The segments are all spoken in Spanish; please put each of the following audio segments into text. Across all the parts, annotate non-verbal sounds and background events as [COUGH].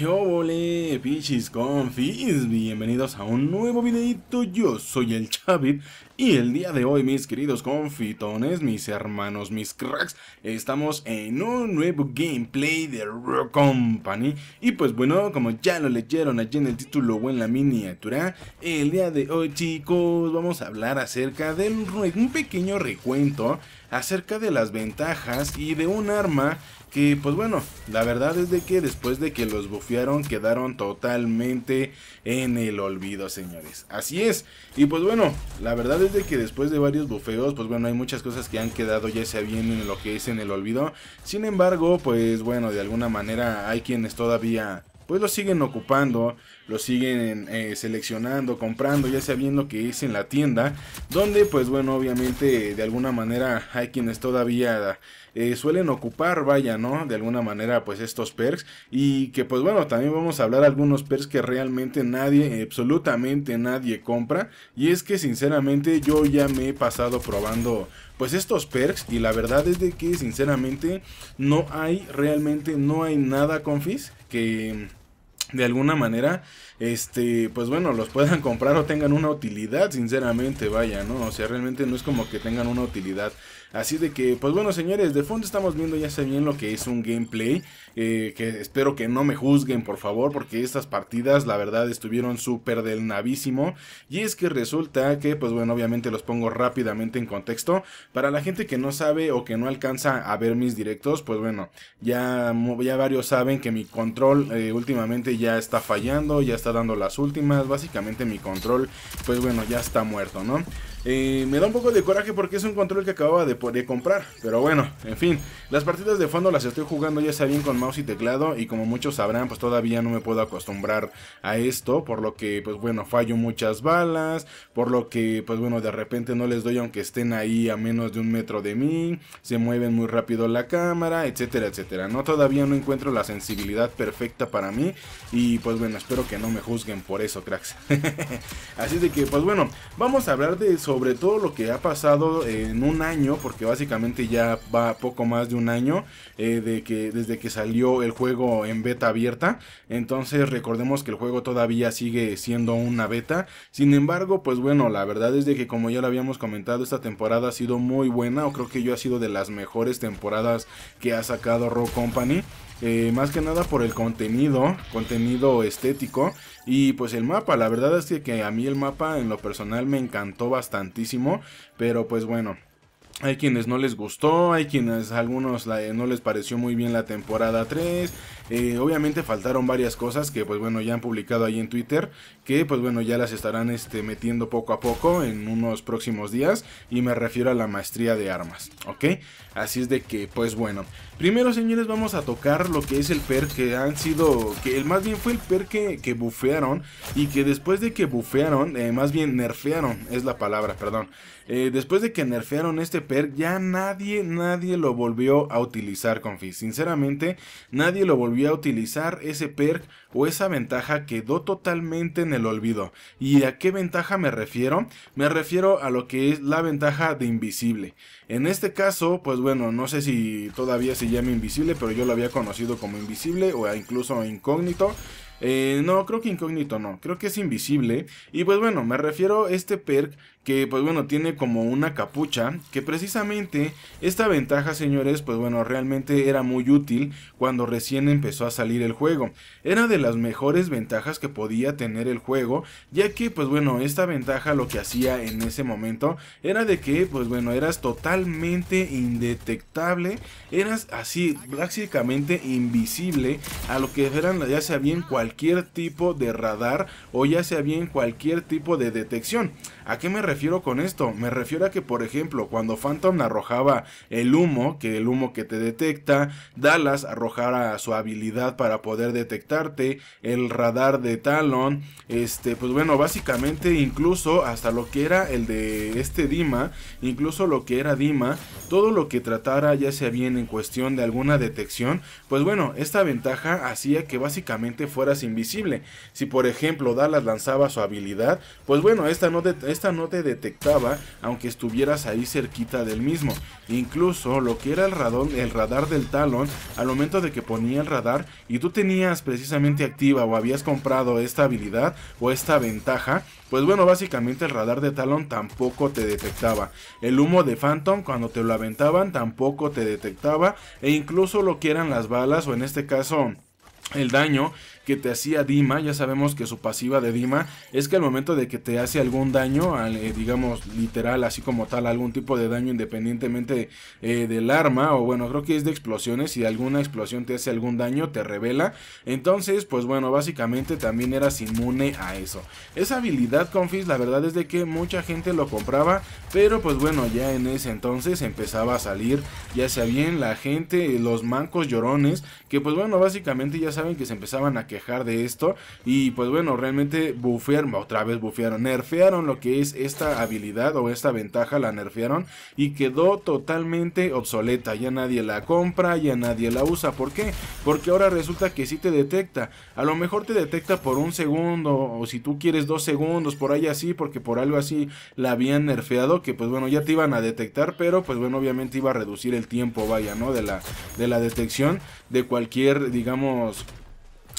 ¡Chobole, pichis confis! Bienvenidos a un nuevo videito, yo soy el Chavit y el día de hoy mis queridos confitones, mis hermanos, mis cracks, estamos en un nuevo gameplay de Rock Company y pues bueno, como ya lo leyeron allí en el título o en la miniatura, el día de hoy chicos vamos a hablar acerca de un pequeño recuento acerca de las ventajas y de un arma que pues bueno, la verdad es de que después de que los bufearon quedaron totalmente en el olvido, señores. Así es. Y pues bueno, la verdad es de que después de varios bufeos, pues bueno, hay muchas cosas que han quedado ya sea bien en lo que es en el olvido. Sin embargo, pues bueno, de alguna manera hay quienes todavía pues lo siguen ocupando, lo siguen eh, seleccionando, comprando, ya sabiendo que es en la tienda, donde pues bueno, obviamente de alguna manera hay quienes todavía eh, suelen ocupar, vaya, ¿no? De alguna manera pues estos perks y que pues bueno, también vamos a hablar algunos perks que realmente nadie, absolutamente nadie compra y es que sinceramente yo ya me he pasado probando pues estos perks y la verdad es de que sinceramente no hay realmente no hay nada confis que de alguna manera, este, pues bueno, los puedan comprar o tengan una utilidad, sinceramente, vaya, ¿no? O sea, realmente no es como que tengan una utilidad Así de que, pues bueno señores, de fondo estamos viendo ya sé bien lo que es un gameplay, eh, que espero que no me juzguen por favor, porque estas partidas la verdad estuvieron súper del navísimo, y es que resulta que, pues bueno, obviamente los pongo rápidamente en contexto, para la gente que no sabe o que no alcanza a ver mis directos, pues bueno, ya, ya varios saben que mi control eh, últimamente ya está fallando, ya está dando las últimas, básicamente mi control, pues bueno, ya está muerto, ¿no? me da un poco de coraje porque es un control que acababa de, comprar. Pero bueno, en fin. Las partidas de fondo las estoy jugando ya sea bien con mouse y teclado. Y como muchos sabrán, pues todavía no me puedo acostumbrar a esto. Por lo que, pues bueno, fallo muchas balas. Por lo que, pues bueno, de repente no les doy aunque estén ahí a menos de un metro de mí. Se mueven muy rápido la cámara, etcétera, etcétera. No, todavía no encuentro la sensibilidad perfecta para mí. Y pues bueno, espero que no me juzguen por eso, cracks. [LAUGHS] Así de que, pues bueno, vamos a hablar de eso sobre todo lo que ha pasado en un año, porque básicamente ya va poco más de un año eh, de que, desde que salió el juego en beta abierta. Entonces recordemos que el juego todavía sigue siendo una beta. Sin embargo, pues bueno, la verdad es de que como ya lo habíamos comentado, esta temporada ha sido muy buena, o creo que yo ha sido de las mejores temporadas que ha sacado Rock Company. Eh, más que nada por el contenido, contenido estético y pues el mapa, la verdad es que, a mí el mapa en lo personal me encantó bastantísimo, pero pues bueno. Hay quienes no les gustó, hay quienes algunos no les pareció muy bien la temporada 3. Eh, obviamente faltaron varias cosas que pues bueno ya han publicado ahí en Twitter, que pues bueno ya las estarán este, metiendo poco a poco en unos próximos días. Y me refiero a la maestría de armas, ¿ok? Así es de que pues bueno. Primero señores vamos a tocar lo que es el per que han sido, que el más bien fue el per que, bufearon y que después de que bufearon, eh, más bien nerfearon, es la palabra, perdón. Eh, después de que nerfearon este perk, ya nadie, nadie lo volvió a utilizar, confi. Sinceramente, nadie lo volvió a utilizar ese perk o esa ventaja quedó totalmente en el olvido. ¿Y a qué ventaja me refiero? Me refiero a lo que es la ventaja de invisible. En este caso, pues bueno, no sé si todavía se llama invisible, pero yo lo había conocido como invisible o incluso incógnito. Eh, no, creo que incógnito no, creo que es invisible. Y pues bueno, me refiero a este perk que pues bueno tiene como una capucha que precisamente esta ventaja señores pues bueno realmente era muy útil cuando recién empezó a salir el juego era de las mejores ventajas que podía tener el juego ya que pues bueno esta ventaja lo que hacía en ese momento era de que pues bueno eras totalmente indetectable eras así prácticamente invisible a lo que eran ya sea bien cualquier tipo de radar o ya sea bien cualquier tipo de detección. ¿A qué me refiero con esto? Me refiero a que, por ejemplo, cuando Phantom arrojaba el humo, que el humo que te detecta, Dallas arrojara su habilidad para poder detectarte, el radar de Talon, este, pues bueno, básicamente incluso hasta lo que era el de este Dima, incluso lo que era Dima, todo lo que tratara ya sea bien en cuestión de alguna detección, pues bueno, esta ventaja hacía que básicamente fueras invisible. Si por ejemplo Dallas lanzaba su habilidad, pues bueno, esta no, esta no te detectaba aunque estuvieras ahí cerquita del mismo. Incluso lo que era el, radón, el radar del Talon al momento de que ponía el radar y tú tenías precisamente activa o habías comprado esta habilidad o esta ventaja, pues bueno, básicamente el radar de Talon tampoco te detectaba. El humo de Phantom cuando te lo aventaban tampoco te detectaba e incluso lo que eran las balas o en este caso el daño que te hacía Dima. Ya sabemos que su pasiva de Dima es que al momento de que te hace algún daño, eh, digamos literal, así como tal, algún tipo de daño independientemente eh, del arma, o bueno, creo que es de explosiones, si alguna explosión te hace algún daño, te revela. Entonces, pues bueno, básicamente también eras inmune a eso. Esa habilidad, confis, la verdad es de que mucha gente lo compraba, pero pues bueno, ya en ese entonces empezaba a salir, ya sea bien la gente, los mancos llorones, que pues bueno, básicamente ya saben que se empezaban a quejar de esto. Y pues bueno, realmente bufearon, otra vez bufearon, nerfearon lo que es esta habilidad o esta ventaja, la nerfearon y quedó totalmente obsoleta. Ya nadie la compra, ya nadie la usa. ¿Por qué? Porque ahora resulta que si te detecta. A lo mejor te detecta por un segundo o si tú quieres dos segundos, por ahí así, porque por algo así la habían nerfeado, que pues bueno, ya te iban a detectar, pero pues bueno, obviamente iba a reducir el tiempo, vaya, ¿no? De la, de la detección de cualquier, digamos,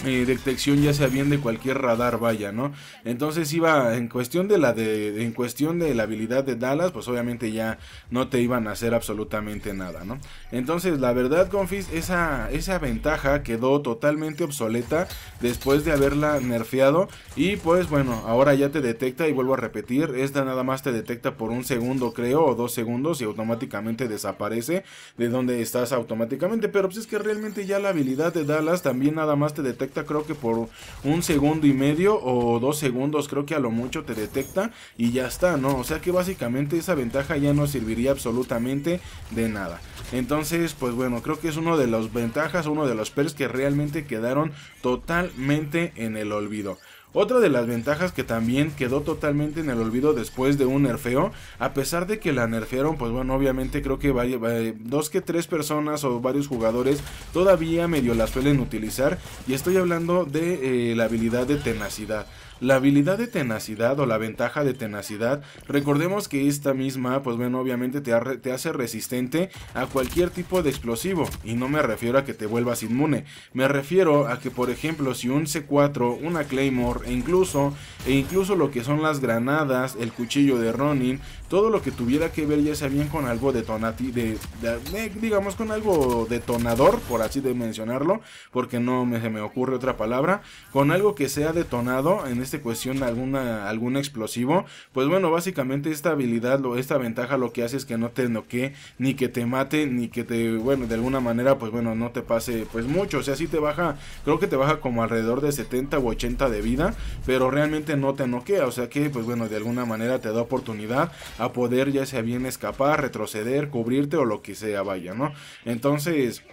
eh, detección ya sea bien de cualquier radar, vaya, ¿no? Entonces iba en cuestión de la de en cuestión de la habilidad de Dallas, pues obviamente ya no te iban a hacer absolutamente nada, ¿no? Entonces, la verdad, Confis, esa esa ventaja quedó totalmente obsoleta después de haberla nerfeado y pues bueno, ahora ya te detecta y vuelvo a repetir, esta nada más te detecta por un segundo, creo, o dos segundos y automáticamente desaparece de donde estás automáticamente, pero pues es que realmente ya la habilidad de Dallas también nada más te detecta creo que por un segundo y medio o dos segundos creo que a lo mucho te detecta y ya está, ¿no? O sea que básicamente esa ventaja ya no serviría absolutamente de nada. Entonces, pues bueno, creo que es uno de las ventajas, uno de los perks que realmente quedaron totalmente en el olvido. Otra de las ventajas que también quedó totalmente en el olvido después de un nerfeo, a pesar de que la nerfearon, pues bueno, obviamente creo que eh, dos que tres personas o varios jugadores todavía medio la suelen utilizar y estoy hablando de eh, la habilidad de tenacidad. La habilidad de tenacidad o la ventaja de tenacidad, recordemos que esta misma, pues bueno, obviamente te, hace resistente a cualquier tipo de explosivo. Y no me refiero a que te vuelvas inmune, me refiero a que, por ejemplo, si un C4, una Claymore, e incluso, e incluso lo que son las granadas, el cuchillo de Ronin, todo lo que tuviera que ver ya sea bien con algo detonati, de, eh, digamos con algo detonador, por así de mencionarlo, porque no me, se me ocurre otra palabra, con algo que sea detonado, en esta cuestión alguna, algún explosivo, pues bueno, básicamente esta habilidad, lo, esta ventaja lo que hace es que no te noquee... ni que te mate, ni que te, bueno, de alguna manera, pues bueno, no te pase pues mucho, o sea, si te baja, creo que te baja como alrededor de 70 u 80 de vida, pero realmente no te noquea, o sea que pues bueno, de alguna manera te da oportunidad a poder ya sea bien escapar, retroceder, cubrirte o lo que sea, vaya, ¿no? Entonces...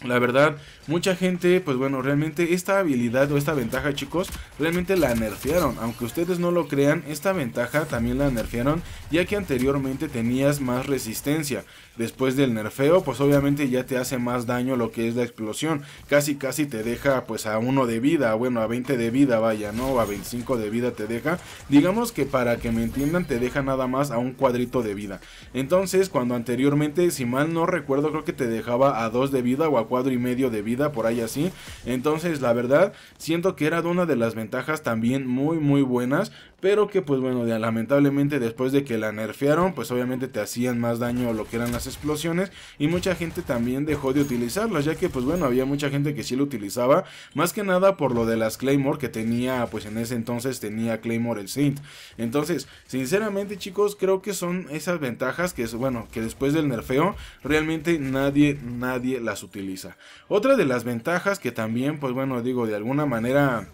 La verdad, mucha gente, pues bueno, realmente esta habilidad o esta ventaja, chicos, realmente la nerfearon. Aunque ustedes no lo crean, esta ventaja también la nerfearon, ya que anteriormente tenías más resistencia. Después del nerfeo, pues obviamente ya te hace más daño lo que es la explosión. Casi, casi te deja pues a uno de vida, bueno, a 20 de vida, vaya, ¿no? A 25 de vida te deja. Digamos que para que me entiendan, te deja nada más a un cuadrito de vida. Entonces, cuando anteriormente, si mal no recuerdo, creo que te dejaba a 2 de vida o a cuadro y medio de vida, por ahí así. Entonces, la verdad, siento que era una de las ventajas también muy, muy buenas. Pero que pues bueno, lamentablemente después de que la nerfearon, pues obviamente te hacían más daño lo que eran las explosiones. Y mucha gente también dejó de utilizarlas, ya que pues bueno, había mucha gente que sí lo utilizaba. Más que nada por lo de las Claymore que tenía, pues en ese entonces tenía Claymore el Saint. Entonces, sinceramente chicos, creo que son esas ventajas que es bueno, que después del nerfeo realmente nadie, nadie las utiliza. Otra de las ventajas que también, pues bueno, digo, de alguna manera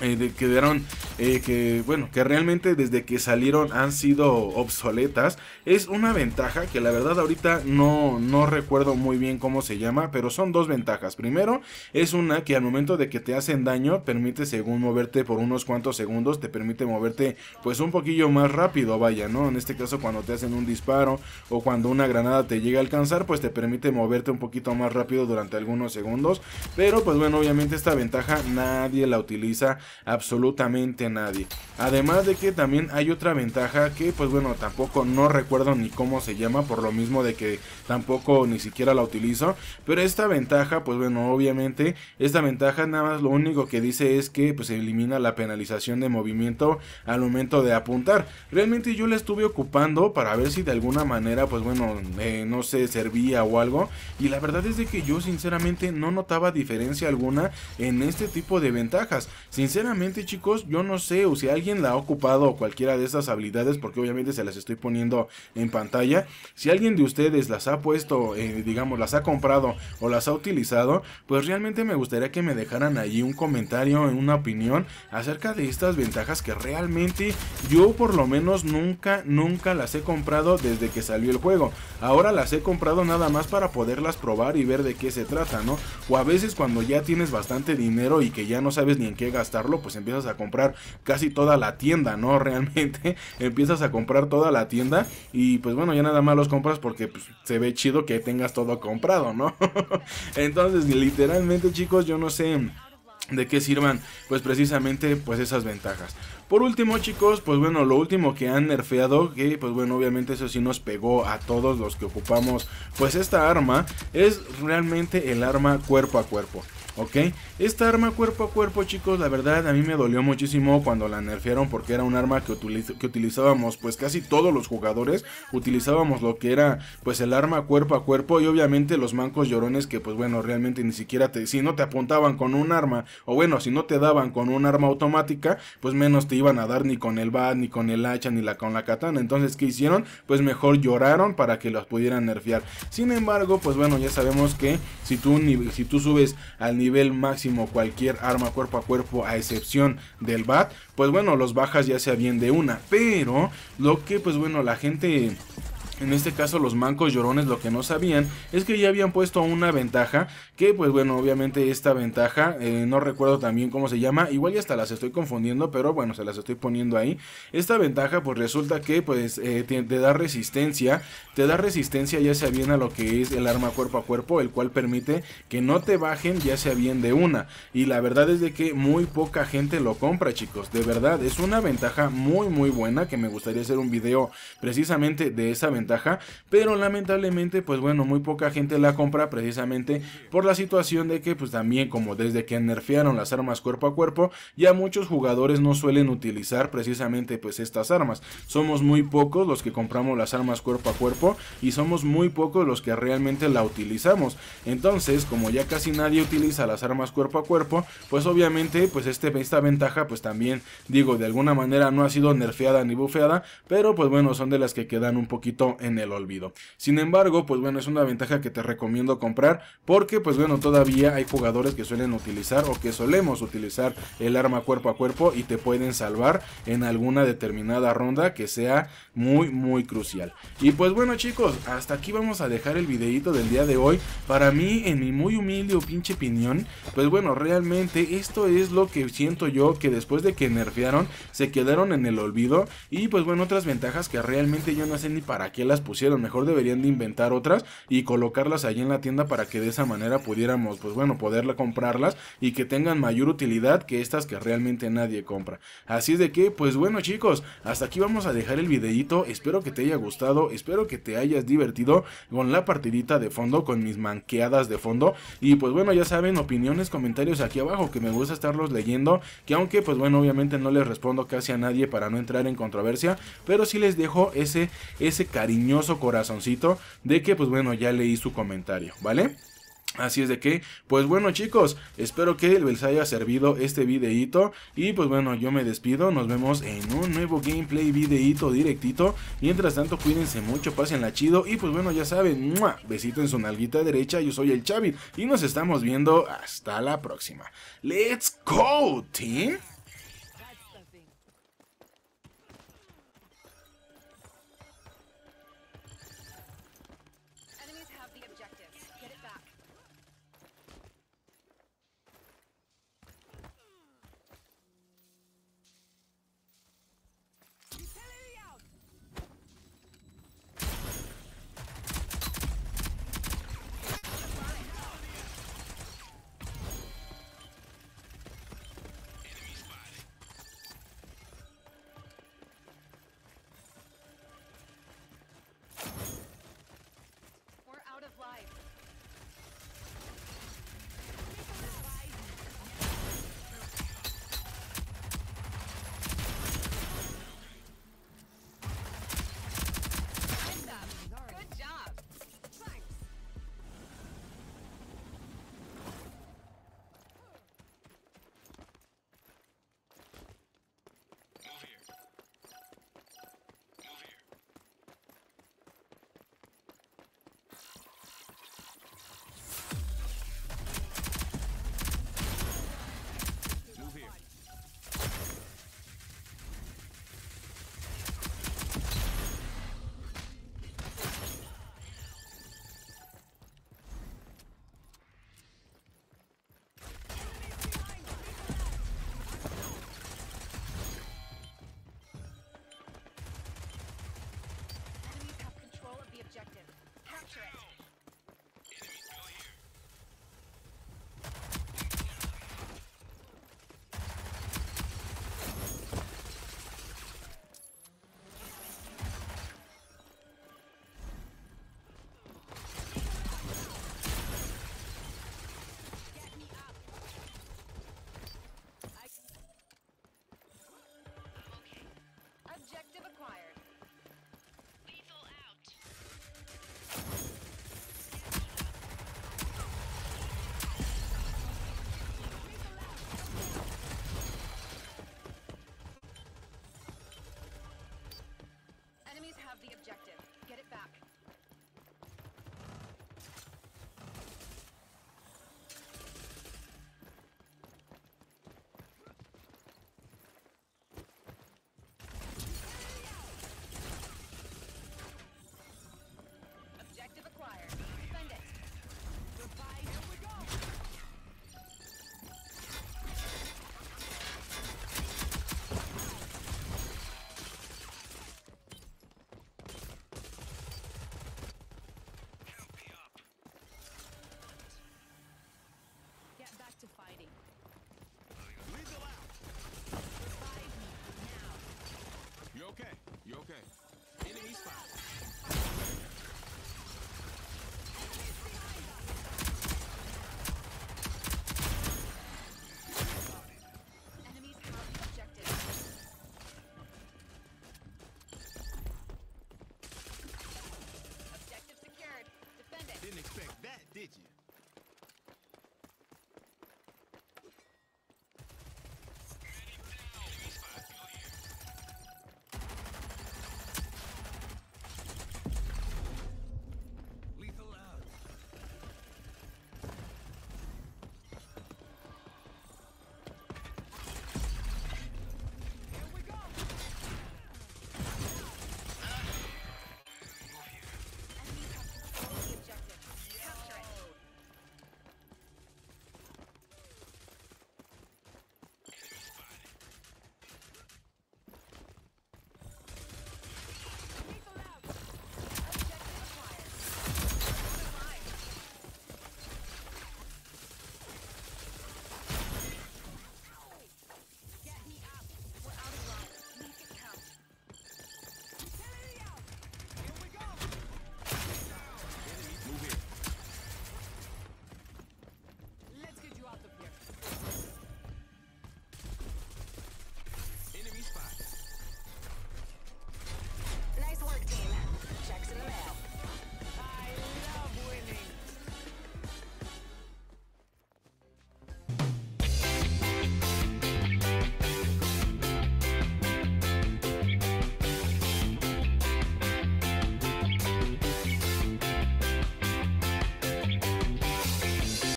eh, de, quedaron eh, que bueno que realmente desde que salieron han sido obsoletas es una ventaja que la verdad ahorita no no recuerdo muy bien cómo se llama pero son dos ventajas primero es una que al momento de que te hacen daño permite según moverte por unos cuantos segundos te permite moverte pues un poquillo más rápido vaya no en este caso cuando te hacen un disparo o cuando una granada te llega a alcanzar pues te permite moverte un poquito más rápido durante algunos segundos pero pues bueno obviamente esta ventaja nadie la utiliza absolutamente nadie. Además de que también hay otra ventaja que pues bueno, tampoco no recuerdo ni cómo se llama, por lo mismo de que tampoco ni siquiera la utilizo, pero esta ventaja pues bueno, obviamente esta ventaja nada más lo único que dice es que pues elimina la penalización de movimiento al momento de apuntar. Realmente yo la estuve ocupando para ver si de alguna manera pues bueno, eh, no sé, servía o algo y la verdad es de que yo sinceramente no notaba diferencia alguna en este tipo de ventajas. Sinceramente sinceramente chicos, yo no sé o si alguien la ha ocupado o cualquiera de estas habilidades, porque obviamente se las estoy poniendo en pantalla. Si alguien de ustedes las ha puesto, eh, digamos, las ha comprado o las ha utilizado, pues realmente me gustaría que me dejaran allí un comentario, una opinión acerca de estas ventajas que realmente yo por lo menos nunca, nunca las he comprado desde que salió el juego. Ahora las he comprado nada más para poderlas probar y ver de qué se trata, ¿no? O a veces cuando ya tienes bastante dinero y que ya no sabes ni en qué gastar pues empiezas a comprar casi toda la tienda, ¿no? [LAUGHS] Realmente empiezas a comprar toda la tienda y pues bueno, ya nada más los compras porque pues, se ve chido que tengas todo comprado, ¿no? [LAUGHS] Entonces, literalmente chicos, yo no sé de qué sirvan pues precisamente pues esas ventajas. Por último chicos, pues bueno, lo último que han nerfeado, que pues bueno, obviamente eso sí nos pegó a todos los que ocupamos pues esta arma, es realmente el arma cuerpo a cuerpo. ¿ok? Esta arma cuerpo a cuerpo, chicos, la verdad a mí me dolió muchísimo cuando la nerfearon porque era un arma que, utilizábamos pues casi todos los jugadores, utilizábamos lo que era pues el arma cuerpo a cuerpo y obviamente los mancos llorones que pues bueno, realmente ni siquiera te, si no te apuntaban con un arma o bueno, si no te daban con un arma automática, pues menos te iban a dar ni con el bat, ni con el hacha, ni la con la katana. Entonces, ¿qué hicieron? Pues mejor lloraron para que los pudieran nerfear. Sin embargo, pues bueno, ya sabemos que si tú, si tú subes al nivel máximo cualquier arma cuerpo a cuerpo a excepción del BAT, pues bueno, los bajas ya sea bien de una, pero lo que pues bueno, la gente en este caso los mancos llorones lo que no sabían es que ya habían puesto una ventaja, que pues bueno, obviamente esta ventaja, eh, no recuerdo también cómo se llama, igual ya hasta las estoy confundiendo, pero bueno, se las estoy poniendo ahí. Esta ventaja pues resulta que pues eh, te, te, da resistencia, te da resistencia ya sea bien a lo que es el arma cuerpo a cuerpo, el cual permite que no te bajen ya sea bien de una. Y la verdad es de que muy poca gente lo compra chicos, de verdad, es una ventaja muy muy buena que me gustaría hacer un video precisamente de esa ventaja pero lamentablemente pues bueno, muy poca gente la compra precisamente por la situación de que pues también como desde que nerfearon las armas cuerpo a cuerpo, ya muchos jugadores no suelen utilizar precisamente pues estas armas. Somos muy pocos los que compramos las armas cuerpo a cuerpo y somos muy pocos los que realmente la utilizamos. Entonces, como ya casi nadie utiliza las armas cuerpo a cuerpo, pues obviamente pues este, esta ventaja pues también digo de alguna manera no ha sido nerfeada ni bufeada, pero pues bueno, son de las que quedan un poquito en el olvido. Sin embargo, pues bueno, es una ventaja que te recomiendo comprar porque pues bueno, todavía hay jugadores que suelen utilizar o que solemos utilizar el arma cuerpo a cuerpo y te pueden salvar en alguna determinada ronda que sea muy muy crucial. Y pues bueno chicos, hasta aquí vamos a dejar el videito del día de hoy. Para mí, en mi muy humilde o pinche opinión, pues bueno, realmente esto es lo que siento yo que después de que nerfearon, se quedaron en el olvido y pues bueno, otras ventajas que realmente yo no sé ni para qué las pusieron, mejor deberían de inventar otras y colocarlas allí en la tienda para que de esa manera pudiéramos, pues bueno, poderla comprarlas y que tengan mayor utilidad que estas que realmente nadie compra. Así es de que, pues bueno chicos, hasta aquí vamos a dejar el videito, espero que te haya gustado, espero que te hayas divertido con la partidita de fondo, con mis manqueadas de fondo y pues bueno, ya saben, opiniones, comentarios aquí abajo que me gusta estarlos leyendo, que aunque pues bueno, obviamente no les respondo casi a nadie para no entrar en controversia, pero sí les dejo ese, ese cariño corazoncito de que pues bueno, ya leí su comentario, ¿vale? Así es de que, pues bueno chicos, espero que les haya servido este videito y pues bueno, yo me despido, nos vemos en un nuevo gameplay videito directito, mientras tanto cuídense mucho, pásenla chido y pues bueno, ya saben, besito en su nalguita derecha, yo soy el Chavit y nos estamos viendo hasta la próxima. Let's go, team.